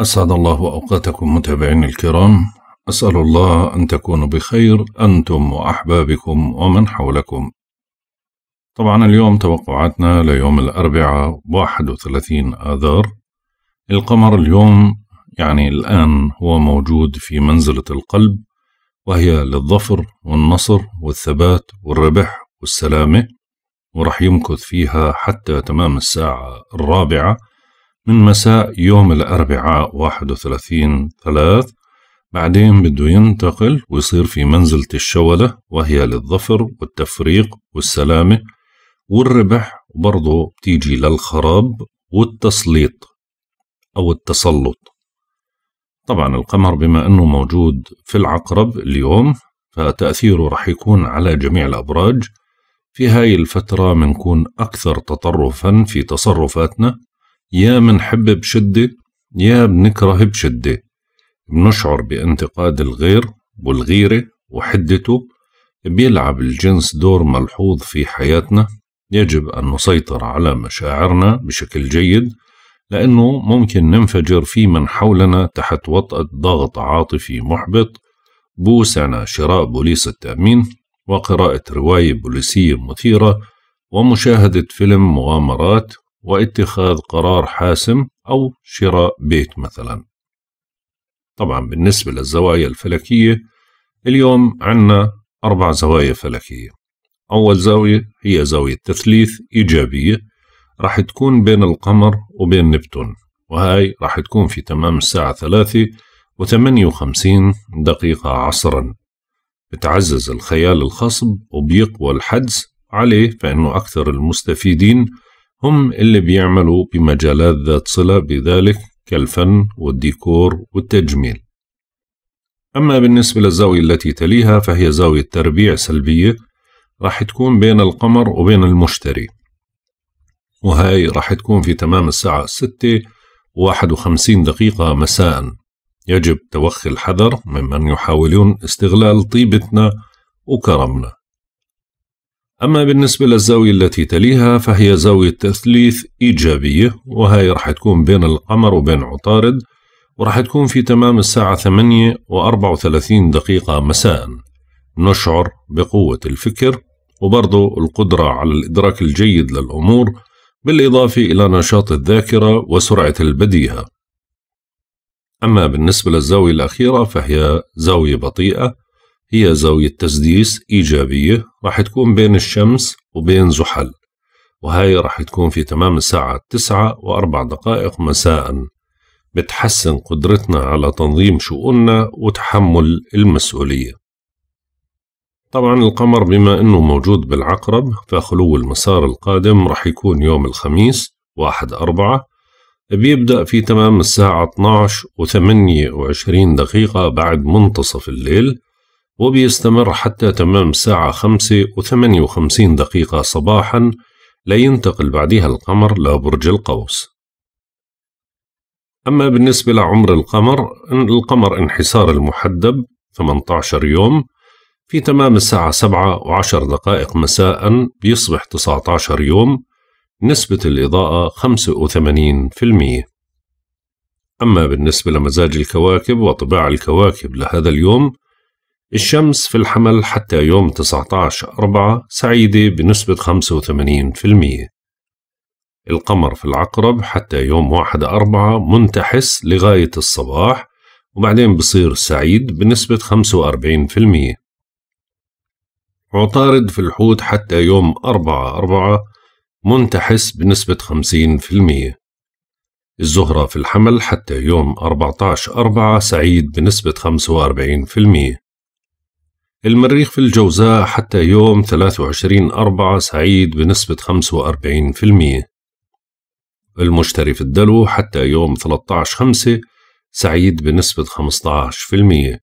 أسعد الله أوقاتكم متابعين الكرام أسأل الله أن تكونوا بخير أنتم وأحبابكم ومن حولكم طبعا اليوم توقعاتنا ليوم الأربعاء 31 آذار القمر اليوم يعني الآن هو موجود في منزلة القلب وهي للظفر والنصر والثبات والربح والسلامة ورح يمكث فيها حتى تمام الساعة الرابعة من مساء يوم الأربعاء واحد وثلاثين ثلاث بعدين بده ينتقل ويصير في منزلة الشولة وهي للظفر والتفريق والسلامة والربح وبرضه بتيجي للخراب والتسليط أو التسلط طبعا القمر بما أنه موجود في العقرب اليوم فتأثيره رح يكون على جميع الأبراج في هاي الفترة منكون أكثر تطرفا في تصرفاتنا يا منحب بشدة يا بنكره بشدة بنشعر بانتقاد الغير والغيرة وحدته بيلعب الجنس دور ملحوظ في حياتنا يجب أن نسيطر على مشاعرنا بشكل جيد لأنه ممكن ننفجر في من حولنا تحت وطأة ضغط عاطفي محبط بوسعنا شراء بوليس التأمين وقراءة رواية بوليسية مثيرة ومشاهدة فيلم مغامرات واتخاذ قرار حاسم أو شراء بيت مثلا طبعا بالنسبة للزوايا الفلكية اليوم عنا أربع زوايا فلكية أول زاوية هي زاوية تثليث إيجابية راح تكون بين القمر وبين نبتون وهاي راح تكون في تمام الساعة ثلاثة وثمانية وخمسين دقيقة عصرا بتعزز الخيال الخصب وبيقوى الحدس عليه فإنه أكثر المستفيدين هم اللي بيعملوا بمجالات ذات صلة بذلك كالفن والديكور والتجميل أما بالنسبة للزاوية التي تليها فهي زاوية تربيع سلبية راح تكون بين القمر وبين المشتري وهي راح تكون في تمام الساعة 6 و وخمسين دقيقة مساء يجب توخي الحذر ممن يحاولون استغلال طيبتنا وكرمنا أما بالنسبة للزاوية التي تليها فهي زاوية تثليث إيجابية وهي رح تكون بين القمر وبين عطارد ورح تكون في تمام الساعة 8 و34 دقيقة مساء نشعر بقوة الفكر وبرضه القدرة على الإدراك الجيد للأمور بالإضافة إلى نشاط الذاكرة وسرعة البديهة أما بالنسبة للزاوية الأخيرة فهي زاوية بطيئة هي زاوية تسديس إيجابية راح تكون بين الشمس وبين زحل وهي راح تكون في تمام الساعة تسعة وأربع دقائق مساء بتحسن قدرتنا على تنظيم شؤوننا وتحمل المسؤولية طبعا القمر بما أنه موجود بالعقرب فخلو المسار القادم راح يكون يوم الخميس واحد أربعة بيبدأ في تمام الساعة 12 و28 دقيقة بعد منتصف الليل وبيستمر حتى تمام الساعة خمسة وثمانية وخمسين دقيقة صباحا لينتقل بعدها القمر لبرج القوس أما بالنسبة لعمر القمر القمر انحسار المحدب 18 يوم في تمام الساعة سبعة وعشر دقائق مساء بيصبح 19 يوم نسبة الإضاءة 85% أما بالنسبة لمزاج الكواكب وطباع الكواكب لهذا اليوم الشمس في الحمل حتى يوم 19 4 سعيدة بنسبة 85% القمر في العقرب حتى يوم 1 4 منتحس لغاية الصباح وبعدين بصير سعيد بنسبة 45% عطارد في الحوت حتى يوم أربعة أربعة منتحس بنسبة 50% الزهرة في الحمل حتى يوم 14 أربعة سعيد بنسبة 45% المريخ في الجوزاء حتى يوم 23 أربعة سعيد بنسبة 45% المشتري في الدلو حتى يوم 13 خمسة سعيد بنسبة 15%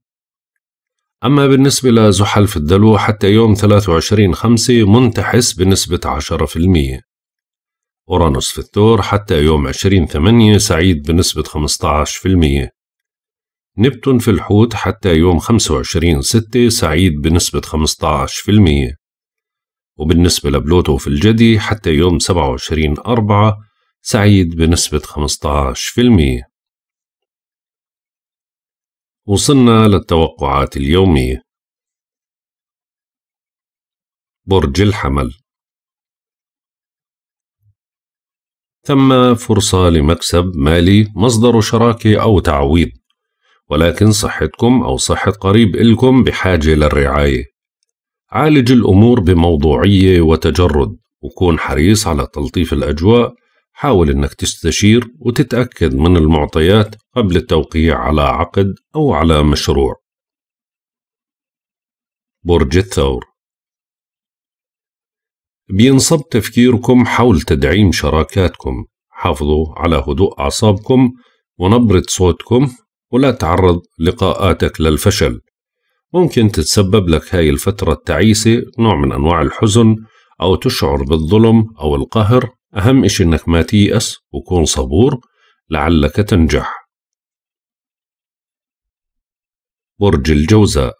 أما بالنسبة لزحل في الدلو حتى يوم 23 خمسة منتحس بنسبة 10% أورانوس في الثور حتى يوم 20 ثمانية سعيد بنسبة 15% نبتون في الحوت حتى يوم 25/6 سعيد بنسبة 15% وبالنسبة لبلوتو في الجدي حتى يوم 27/4 سعيد بنسبة 15% وصلنا للتوقعات اليومية برج الحمل ثم فرصة لمكسب مالي مصدر شراكة أو تعويض ولكن صحتكم أو صحة قريب إلكم بحاجة للرعاية عالج الأمور بموضوعية وتجرد وكون حريص على تلطيف الأجواء حاول أنك تستشير وتتأكد من المعطيات قبل التوقيع على عقد أو على مشروع برج الثور بينصب تفكيركم حول تدعيم شراكاتكم حافظوا على هدوء أعصابكم ونبرة صوتكم ولا تعرض لقاءاتك للفشل ممكن تتسبب لك هاي الفترة التعيسة نوع من أنواع الحزن أو تشعر بالظلم أو القهر أهم إشي إنك ما تيأس وكون صبور لعلك تنجح برج الجوزاء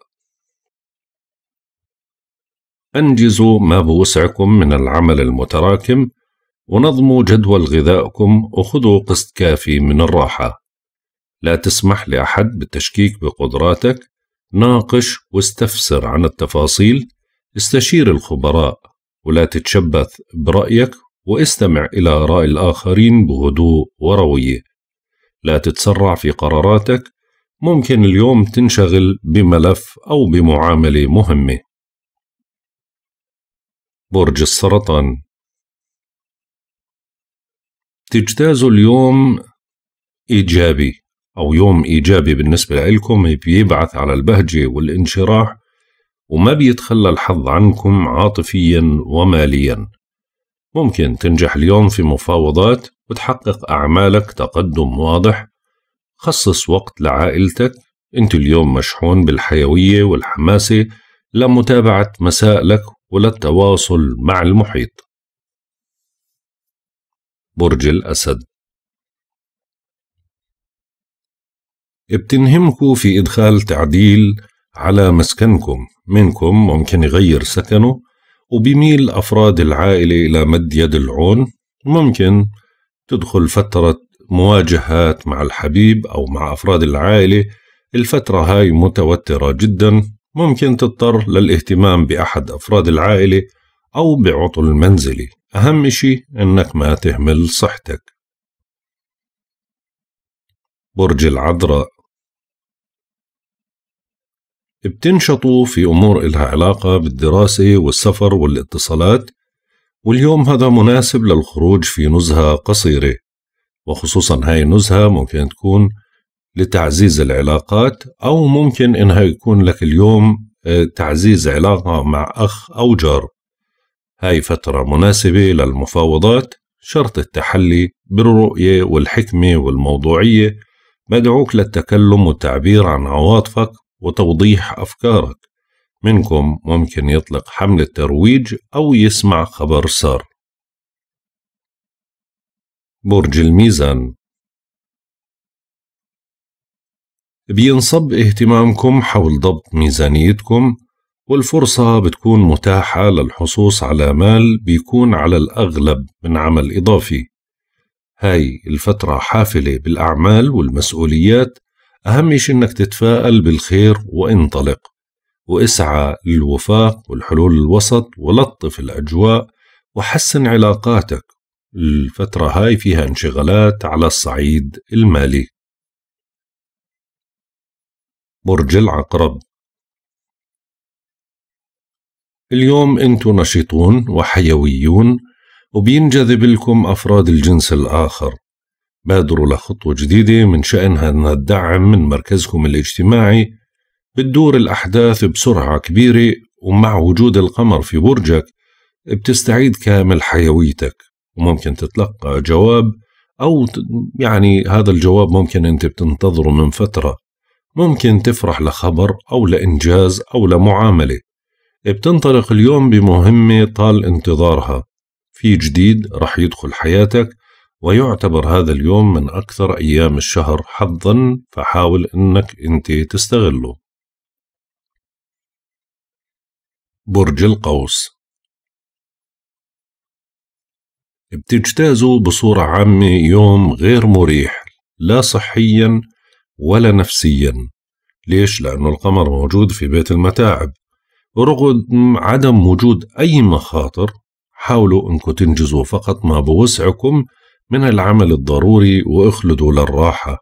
أنجزوا ما بوسعكم من العمل المتراكم ونظموا جدول غذائكم وخذوا قسط كافي من الراحة لا تسمح لأحد بالتشكيك بقدراتك ناقش واستفسر عن التفاصيل استشير الخبراء ولا تتشبث برأيك واستمع إلى آراء الآخرين بهدوء وروية لا تتسرع في قراراتك ممكن اليوم تنشغل بملف أو بمعاملة مهمة برج السرطان تجتاز اليوم إيجابي أو يوم إيجابي بالنسبة لكم بيبعث على البهجة والانشراح وما بيتخلى الحظ عنكم عاطفيا وماليا ممكن تنجح اليوم في مفاوضات وتحقق أعمالك تقدم واضح خصص وقت لعائلتك أنت اليوم مشحون بالحيوية والحماسة لمتابعة مسائلك وللتواصل مع المحيط برج الأسد بتنهمكوا في إدخال تعديل على مسكنكم منكم ممكن يغير سكنه وبميل أفراد العائلة إلى مد يد العون ممكن تدخل فترة مواجهات مع الحبيب أو مع أفراد العائلة الفترة هاي متوترة جدا ممكن تضطر للاهتمام بأحد أفراد العائلة أو بعطل منزلي أهم إشي إنك ما تهمل صحتك برج العذراء بتنشطوا في أمور إلها علاقة بالدراسة والسفر والاتصالات واليوم هذا مناسب للخروج في نزهة قصيرة وخصوصا هاي النزهة ممكن تكون لتعزيز العلاقات أو ممكن إنها يكون لك اليوم آه، تعزيز علاقة مع أخ أو جار هاي فترة مناسبة للمفاوضات شرط التحلي بالرؤية والحكمة والموضوعية مدعوك للتكلم والتعبير عن عواطفك وتوضيح أفكارك منكم ممكن يطلق حملة ترويج أو يسمع خبر سار برج الميزان بينصب اهتمامكم حول ضبط ميزانيتكم والفرصة بتكون متاحة للحصوص على مال بيكون على الأغلب من عمل إضافي هاي الفترة حافلة بالأعمال والمسؤوليات أهم شيء إنك تتفائل بالخير وانطلق واسعى للوفاق والحلول الوسط ولطف الأجواء وحسن علاقاتك الفترة هاي فيها انشغالات على الصعيد المالي برج العقرب اليوم انتو نشيطون وحيويون وبينجذب لكم أفراد الجنس الآخر بادروا لخطوة جديدة من شأنها أنها تدعم من مركزكم الاجتماعي بتدور الأحداث بسرعة كبيرة ومع وجود القمر في برجك بتستعيد كامل حيويتك وممكن تتلقى جواب أو يعني هذا الجواب ممكن أنت بتنتظره من فترة ممكن تفرح لخبر أو لإنجاز أو لمعاملة بتنطلق اليوم بمهمة طال انتظارها في جديد رح يدخل حياتك ويعتبر هذا اليوم من أكثر أيام الشهر حظا فحاول أنك أنت تستغله برج القوس بتجتازوا بصورة عامة يوم غير مريح لا صحيا ولا نفسيا ليش؟ لأنه القمر موجود في بيت المتاعب ورغم عدم وجود أي مخاطر حاولوا أنكم تنجزوا فقط ما بوسعكم من العمل الضروري واخلدوا للراحة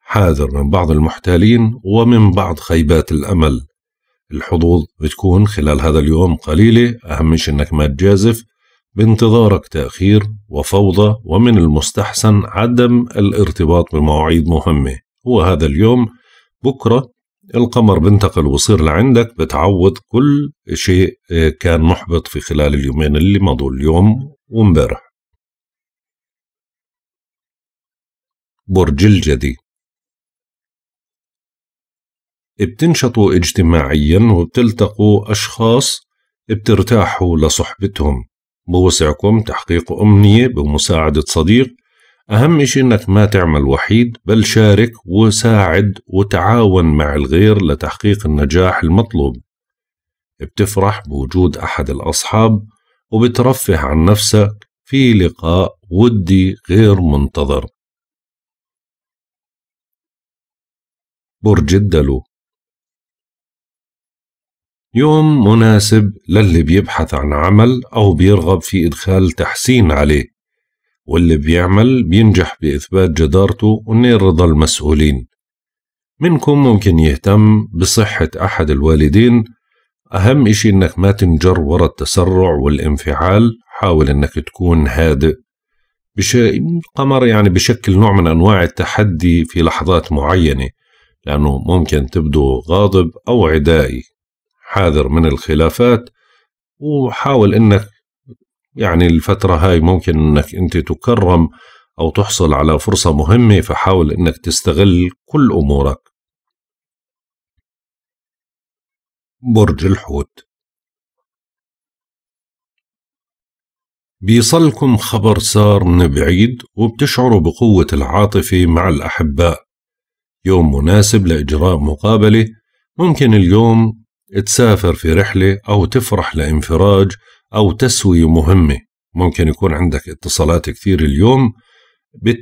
حاذر من بعض المحتالين ومن بعض خيبات الأمل الحظوظ بتكون خلال هذا اليوم قليلة أهم شيء إنك ما تجازف بانتظارك تأخير وفوضى ومن المستحسن عدم الارتباط بمواعيد مهمة هو هذا اليوم بكرة القمر بنتقل وصير لعندك بتعوض كل شيء آه، كان محبط في خلال اليومين اللي مضوا اليوم وامبارح برج الجدي بتنشطوا اجتماعيا وبتلتقوا أشخاص بترتاحوا لصحبتهم بوسعكم تحقيق أمنية بمساعدة صديق أهم إشي إنك ما تعمل وحيد بل شارك وساعد وتعاون مع الغير لتحقيق النجاح المطلوب بتفرح بوجود أحد الأصحاب وبترفه عن نفسك في لقاء ودي غير منتظر برج الدلو يوم مناسب للي بيبحث عن عمل أو بيرغب في إدخال تحسين عليه واللي بيعمل بينجح بإثبات جدارته ونير رضا المسؤولين منكم ممكن يهتم بصحة أحد الوالدين أهم إشي إنك ما تنجر ورا التسرع والانفعال حاول إنك تكون هادئ بش... القمر يعني بشكل نوع من أنواع التحدي في لحظات معينة لأنه ممكن تبدو غاضب أو عدائي حاذر من الخلافات وحاول أنك يعني الفترة هاي ممكن أنك أنت تكرم أو تحصل على فرصة مهمة فحاول أنك تستغل كل أمورك برج الحوت بيصلكم خبر سار من بعيد وبتشعروا بقوة العاطفة مع الأحباء يوم مناسب لإجراء مقابلة ممكن اليوم تسافر في رحلة أو تفرح لانفراج أو تسوية مهمة ممكن يكون عندك اتصالات كثير اليوم بت...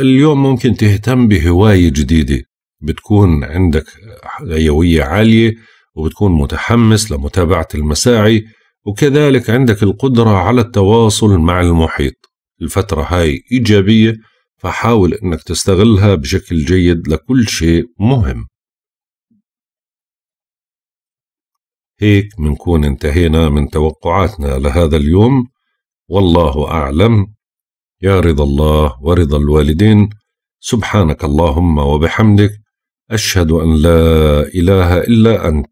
اليوم ممكن تهتم بهواية جديدة بتكون عندك حيوية عالية وبتكون متحمس لمتابعة المساعي وكذلك عندك القدرة على التواصل مع المحيط الفترة هاي إيجابية فحاول أنك تستغلها بشكل جيد لكل شيء مهم هيك منكون انتهينا من توقعاتنا لهذا اليوم والله أعلم يا رضا الله ورضا الوالدين سبحانك اللهم وبحمدك أشهد أن لا إله إلا أنت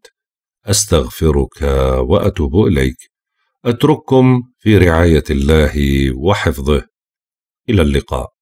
أستغفرك وأتوب إليك أترككم في رعاية الله وحفظه إلى اللقاء